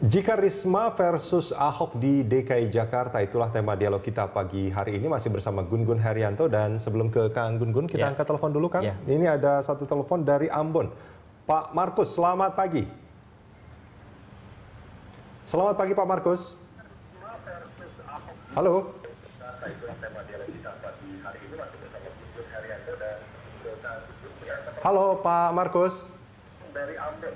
Jika Risma versus Ahok di DKI Jakarta, itulah tema dialog kita pagi hari ini masih bersama Gun Gun Herianto dan sebelum ke Kang Gun Gun kita yeah. angkat telepon dulu Kang. Yeah. Ini ada satu telepon dari Ambon. Pak Markus, selamat pagi. Selamat pagi Pak Markus. Halo. Halo Pak Markus. Dari Ambon.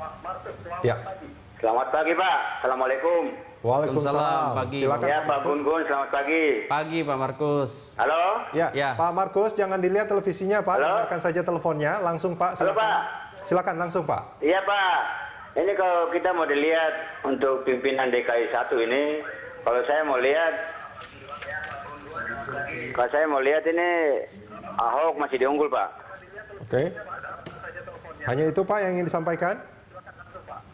Pak Markus, selamat ya. pagi. Selamat pagi Pak, Assalamualaikum. Waalaikumsalam. Pagi. Silakan, ya Pak Gun Gun, selamat pagi. Pagi Pak Markus. Halo. Ya, ya. Pak Markus, jangan dilihat televisinya Pak, Halo? dengarkan saja teleponnya, langsung Pak. Silakan. Halo Pak. Silakan langsung Pak. Iya Pak. Ini kalau kita mau dilihat untuk pimpinan DKI satu ini, kalau saya mau lihat, kalau saya mau lihat ini Ahok masih diunggul Pak. Oke. Hanya itu Pak yang ingin disampaikan?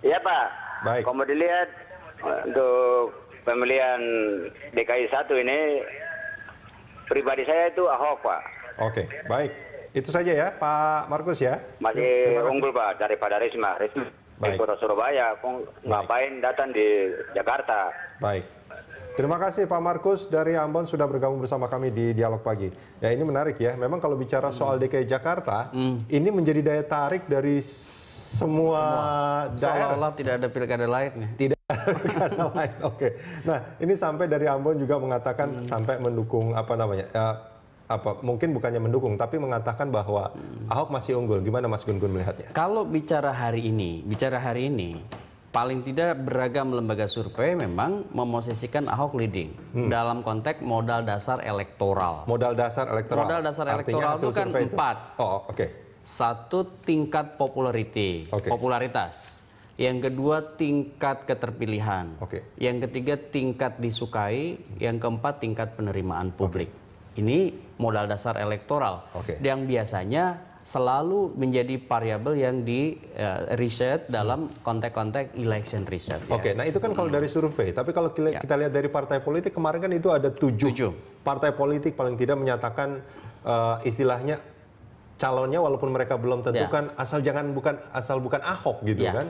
Iya Pak. Baik. Kalau dilihat untuk pemilihan DKI 1 ini pribadi saya itu Ahok Pak. Oke, okay. baik. Itu saja ya Pak Markus ya. Masih unggul Pak daripada Risma. Risma di kota Surabaya, ngapain datang di Jakarta. Baik. Terima kasih Pak Markus dari Ambon sudah bergabung bersama kami di Dialog Pagi. Ya ini menarik ya. Memang kalau bicara soal DKI Jakarta, hmm. ini menjadi daya tarik dari semua, semua. Seolah-olah tidak ada pilkada lain ya. Tidak ada pilkada lain. Oke. Okay. Nah, ini sampai dari Ambon juga mengatakan hmm. sampai mendukung apa namanya? Ya, apa mungkin bukannya mendukung tapi mengatakan bahwa hmm. Ahok masih unggul. Gimana Mas Gun Gun melihatnya? Kalau bicara hari ini, bicara hari ini paling tidak beragam lembaga survei memang memosisikan Ahok leading hmm. dalam konteks modal dasar elektoral. Modal dasar elektoral. Modal dasar Artinya elektoral itu kan empat. Oh, oke. Okay. Satu tingkat popularity, okay. popularitas. Yang kedua tingkat keterpilihan. Okay. Yang ketiga tingkat disukai, yang keempat tingkat penerimaan publik. Okay. Ini modal dasar elektoral okay. yang biasanya selalu menjadi variabel yang di uh, eh, riset dalam konteks-konteks election riset. Ya. Oke, okay, nah itu kan kalau dari survei. Tapi kalau kita, ya. kita lihat dari partai politik kemarin kan itu ada tujuh, tujuh. partai politik paling tidak menyatakan uh, istilahnya calonnya walaupun mereka belum tentukan ya. Kan asal jangan bukan asal bukan Ahok gitu ya. kan.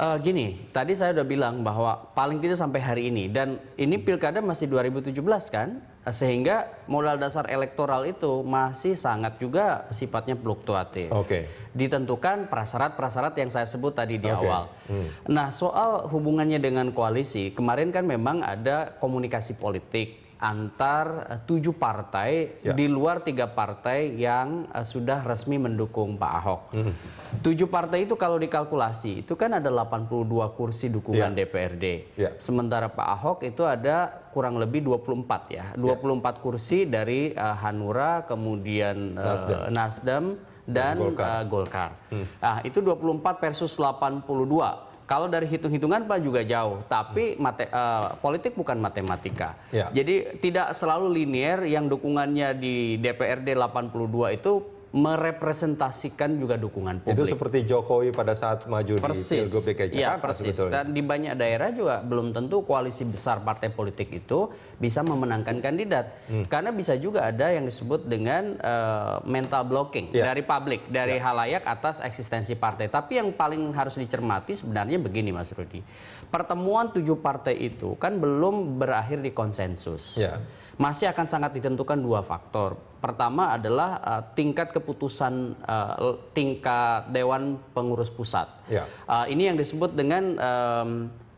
Uh, gini, tadi saya udah bilang bahwa paling tidak sampai hari ini dan ini pilkada masih 2017 kan, eh, sehingga modal dasar elektoral itu masih sangat juga sifatnya fluktuatif. Oke. Okay. Ditentukan prasyarat-prasyarat yang saya sebut tadi di okay. awal. Hmm. Nah, soal hubungannya dengan koalisi, kemarin kan memang ada komunikasi politik antar eh, tujuh partai ya. di luar tiga partai yang eh, sudah resmi mendukung Pak Ahok. Hmm. Tujuh partai itu kalau dikalkulasi itu kan ada 82 kursi dukungan ya. DPRD. Ya. Sementara Pak Ahok itu ada kurang lebih 24 ya. 24 ya. kursi dari eh, Hanura, kemudian Nasdem, Nasdem dan, dan Golkar. Uh, Golkar. Hmm. Nah, itu 24 versus 82. Kalau dari hitung-hitungan Pak juga jauh, tapi mate, uh, politik bukan matematika. Ya. Jadi tidak selalu linier yang dukungannya di DPRD 82 itu merepresentasikan juga dukungan publik. Itu seperti Jokowi pada saat maju persis. di Pilgub DKI ya, Jakarta. Ya, persis. Sebetulnya. Dan di banyak daerah juga belum tentu koalisi besar partai politik itu bisa memenangkan kandidat. Hmm. Karena bisa juga ada yang disebut dengan uh, mental blocking ya. dari publik, dari ya. halayak atas eksistensi partai. Tapi yang paling harus dicermati sebenarnya begini Mas Rudi. Pertemuan tujuh partai itu kan belum berakhir di konsensus. Ya. Masih akan sangat ditentukan dua faktor Pertama adalah uh, tingkat keputusan uh, tingkat dewan pengurus pusat. Ya. Uh, ini yang disebut dengan um,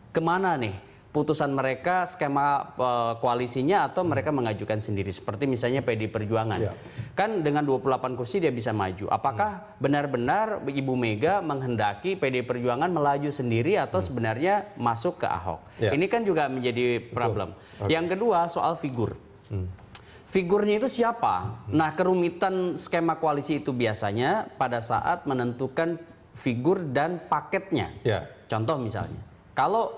kemana nih putusan mereka skema uh, koalisinya atau hmm. mereka mengajukan sendiri seperti misalnya PD Perjuangan. Ya. Kan dengan 28 kursi dia bisa maju. Apakah hmm. benar-benar hmm. Ibu Mega menghendaki PD Perjuangan melaju sendiri atau hmm. sebenarnya masuk ke Ahok? Ya. Ini kan juga menjadi problem. Okay. Yang kedua soal figur. Hmm. Figurnya itu siapa? Nah, kerumitan skema koalisi itu biasanya pada saat menentukan figur dan paketnya. Ya. Contoh misalnya, kalau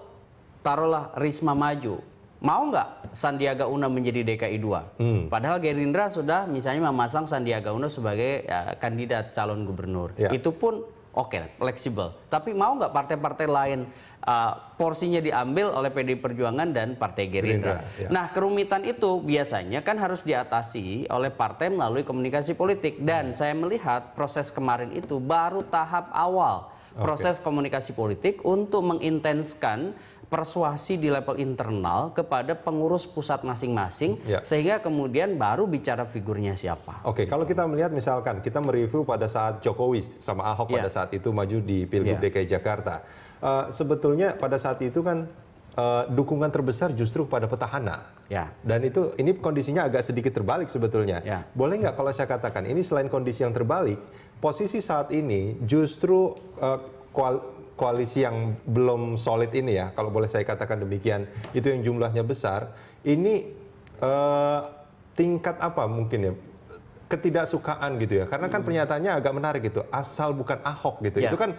taruhlah Risma maju, mau nggak Sandiaga Uno menjadi DKI 2? Hmm. Padahal Gerindra sudah misalnya memasang Sandiaga Uno sebagai ya, kandidat calon gubernur. Ya. Itu pun Oke, okay, fleksibel. Tapi mau nggak partai-partai lain uh, porsinya diambil oleh PD Perjuangan dan Partai Gerindra? Gerindra ya. Nah, kerumitan itu biasanya kan harus diatasi oleh partai melalui komunikasi politik. Dan hmm. saya melihat proses kemarin itu baru tahap awal proses okay. komunikasi politik untuk mengintenskan persuasi di level internal kepada pengurus pusat masing-masing ya. sehingga kemudian baru bicara figurnya siapa. Oke, gitu. kalau kita melihat misalkan kita mereview pada saat Jokowi sama Ahok ya. pada saat itu maju di Pilgub ya. DKI Jakarta. Uh, sebetulnya pada saat itu kan uh, dukungan terbesar justru pada petahana. Ya. Dan itu ini kondisinya agak sedikit terbalik sebetulnya. Ya. Boleh nggak kalau saya katakan ini selain kondisi yang terbalik, posisi saat ini justru uh, koalisi yang belum solid ini ya, kalau boleh saya katakan demikian, itu yang jumlahnya besar, ini uh, tingkat apa mungkin ya? ketidaksukaan gitu ya. Karena kan hmm. pernyataannya agak menarik gitu, asal bukan Ahok gitu. Ya. Itu kan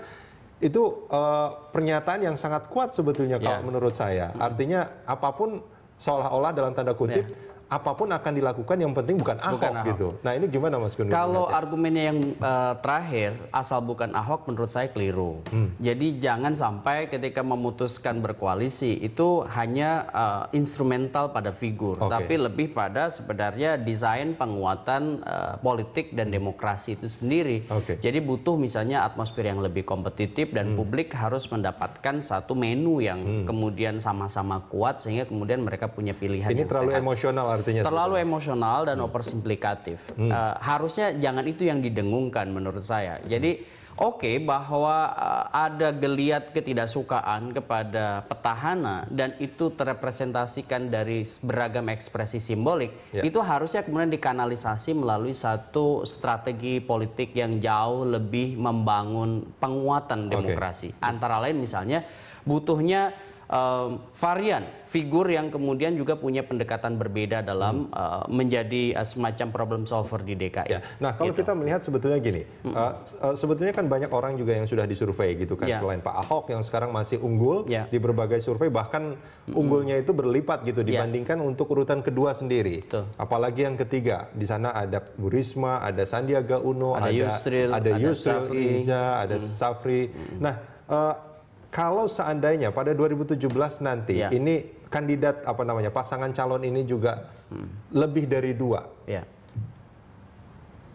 itu uh, pernyataan yang sangat kuat sebetulnya kalau ya. menurut saya. Hmm. Artinya apapun seolah-olah dalam tanda kutip ya apapun akan dilakukan yang penting bukan Ahok, bukan Ahok. gitu. Nah ini gimana Mas Gun? Kalau ya? argumennya yang uh, terakhir asal bukan Ahok menurut saya keliru. Hmm. Jadi jangan sampai ketika memutuskan berkoalisi itu hanya uh, instrumental pada figur, okay. tapi lebih pada sebenarnya desain penguatan uh, politik dan demokrasi itu sendiri. Okay. Jadi butuh misalnya atmosfer yang lebih kompetitif dan hmm. publik harus mendapatkan satu menu yang hmm. kemudian sama-sama kuat sehingga kemudian mereka punya pilihan. Ini yang terlalu sehat. emosional artinya. Terlalu sebenarnya. emosional dan hmm. oversimplikatif. Hmm. Uh, harusnya jangan itu yang didengungkan menurut saya. Jadi oke okay, bahwa uh, ada geliat ketidaksukaan kepada petahana dan itu terrepresentasikan dari beragam ekspresi simbolik yeah. itu harusnya kemudian dikanalisasi melalui satu strategi politik yang jauh lebih membangun penguatan demokrasi okay. antara lain misalnya butuhnya um, varian figur yang kemudian juga punya pendekatan berbeda dalam hmm. uh, menjadi uh, semacam problem solver di DKI. Ya. Nah, kalau gitu. kita melihat sebetulnya gini, hmm. uh, sebetulnya kan banyak orang juga yang sudah disurvei gitu kan, ya. selain Pak Ahok yang sekarang masih unggul ya. di berbagai survei, bahkan hmm. unggulnya itu berlipat gitu ya. dibandingkan ya. untuk urutan kedua sendiri. Betul. Apalagi yang ketiga, di sana ada Bu Risma, ada Sandiaga Uno, ada, ada Yusril, ada, ada Yusril Safri. Iza, ada hmm. Safri. Hmm. Nah, kalau seandainya pada 2017 nanti ya. ini kandidat apa namanya pasangan calon ini juga hmm. lebih dari dua. Ya.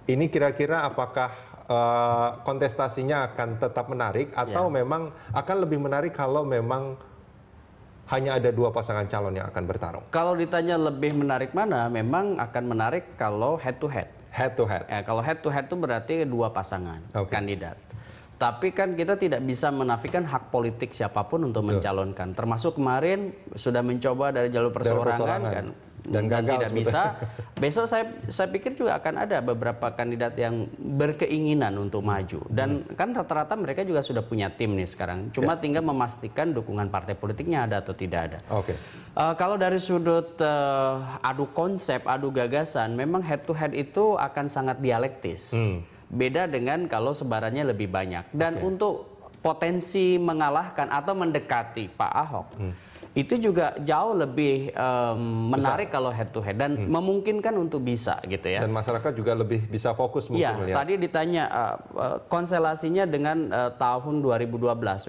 Ini kira-kira apakah uh, kontestasinya akan tetap menarik atau ya. memang akan lebih menarik kalau memang hanya ada dua pasangan calon yang akan bertarung. Kalau ditanya lebih menarik mana, memang akan menarik kalau head to head. Head to head. Ya, kalau head to head itu berarti dua pasangan okay. kandidat. Tapi kan kita tidak bisa menafikan hak politik siapapun untuk mencalonkan. Termasuk kemarin sudah mencoba dari jalur perseorangan, kan dan, dan tidak bisa. Besok saya saya pikir juga akan ada beberapa kandidat yang berkeinginan untuk maju dan hmm. kan rata-rata mereka juga sudah punya tim nih sekarang. Cuma ya. tinggal memastikan dukungan partai politiknya ada atau tidak ada. Oke. Okay. Uh, eh, kalau dari sudut uh, adu konsep, adu gagasan, memang head to head itu akan sangat dialektis. Hmm Beda dengan kalau sebarannya lebih banyak. Dan okay. untuk potensi mengalahkan atau mendekati Pak Ahok. Hmm itu juga jauh lebih um, menarik kalau head to head dan hmm. memungkinkan untuk bisa gitu ya. Dan masyarakat juga lebih bisa fokus mungkin ya, melihat. tadi ditanya uh, eh, eh, konselasinya dengan uh, tahun 2012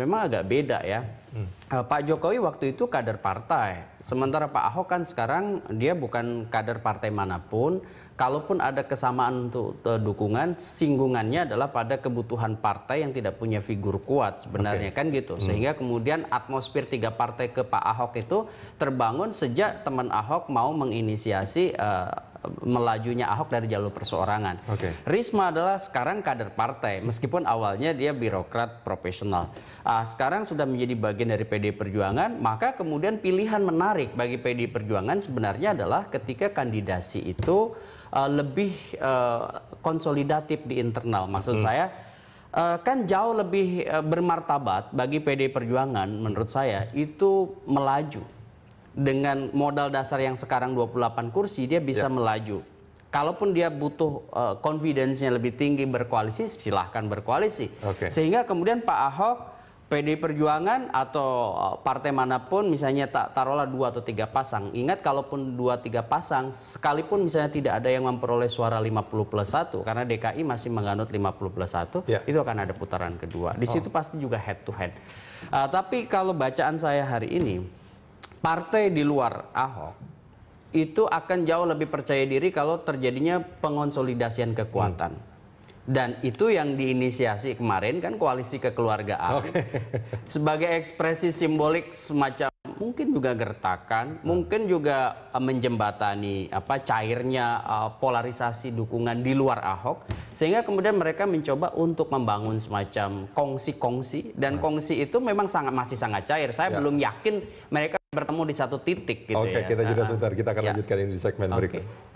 memang agak beda ya. Hmm. Eh, Pak Jokowi waktu itu kader partai, sementara Pak Ahok kan sekarang dia bukan kader partai manapun. Kalaupun ada kesamaan untuk eh, dukungan, singgungannya adalah pada kebutuhan partai yang tidak punya figur kuat sebenarnya okay. kan gitu. Hmm. Sehingga kemudian atmosfer tiga partai ke Pak Ahok itu terbangun sejak teman Ahok mau menginisiasi uh, melajunya Ahok dari jalur perseorangan. Okay. Risma adalah sekarang kader partai, meskipun awalnya dia birokrat profesional. Uh, sekarang sudah menjadi bagian dari PD Perjuangan, maka kemudian pilihan menarik bagi PD Perjuangan sebenarnya adalah ketika kandidasi itu uh, lebih uh, konsolidatif di internal. Maksud hmm. saya Uh, kan jauh lebih uh, bermartabat bagi PD Perjuangan menurut saya itu melaju dengan modal dasar yang sekarang 28 kursi dia bisa yeah. melaju. Kalaupun dia butuh uh, confidence-nya lebih tinggi berkoalisi, silahkan berkoalisi. Okay. Sehingga kemudian Pak Ahok, PD Perjuangan atau eh, partai manapun misalnya tak taruhlah dua atau tiga pasang. Ingat kalaupun dua tiga pasang, sekalipun misalnya tidak ada yang memperoleh suara 50 plus 1 karena DKI masih menganut 50 plus 1, yeah. itu akan ada putaran kedua. Di situ oh. pasti juga head to head. Uh, tapi kalau bacaan saya hari ini partai di luar Ahok itu akan jauh lebih percaya diri kalau terjadinya pengonsolidasian kekuatan. Hmm. Dan itu yang diinisiasi kemarin kan koalisi kekeluargaan. Okay. Sebagai ekspresi simbolik semacam mungkin juga gertakan, hmm. mungkin juga eh, menjembatani apa cairnya uh, polarisasi dukungan di luar Ahok sehingga kemudian mereka mencoba untuk membangun semacam kongsi-kongsi dan hmm. kongsi itu memang sangat masih sangat cair. Saya ya. belum yakin mereka bertemu di satu titik gitu Oke, ya. kita jeda sebentar. Kita akan ya. lanjutkan ini di segmen okay. berikut.